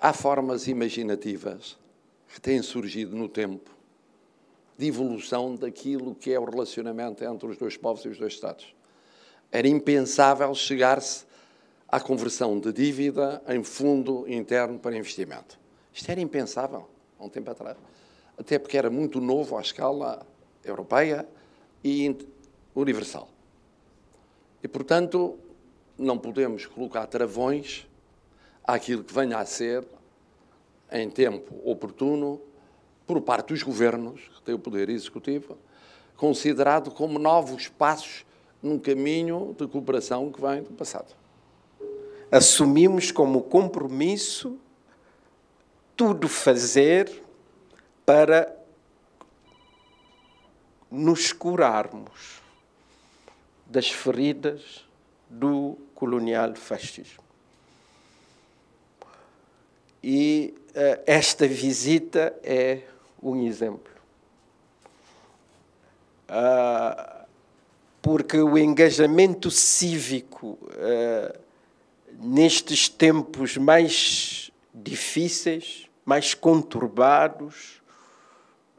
Há formas imaginativas que têm surgido no tempo de evolução daquilo que é o relacionamento entre os dois povos e os dois Estados. Era impensável chegar-se à conversão de dívida em fundo interno para investimento. Isto era impensável há um tempo atrás, até porque era muito novo à escala europeia e universal. E, portanto, não podemos colocar travões àquilo que venha a ser, em tempo oportuno, por parte dos governos, que têm o poder executivo, considerado como novos passos num caminho de cooperação que vem do passado. Assumimos como compromisso tudo fazer para nos curarmos das feridas do colonial fascismo. E uh, esta visita é um exemplo. Uh, porque o engajamento cívico uh, nestes tempos mais difíceis, mais conturbados,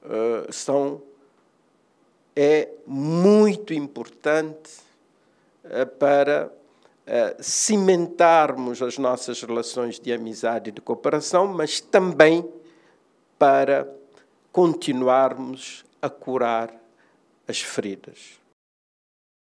eh, são é muito importante para eh, cimentarmos as nossas relações de amizade e de cooperação, mas também para continuarmos a curar as feridas.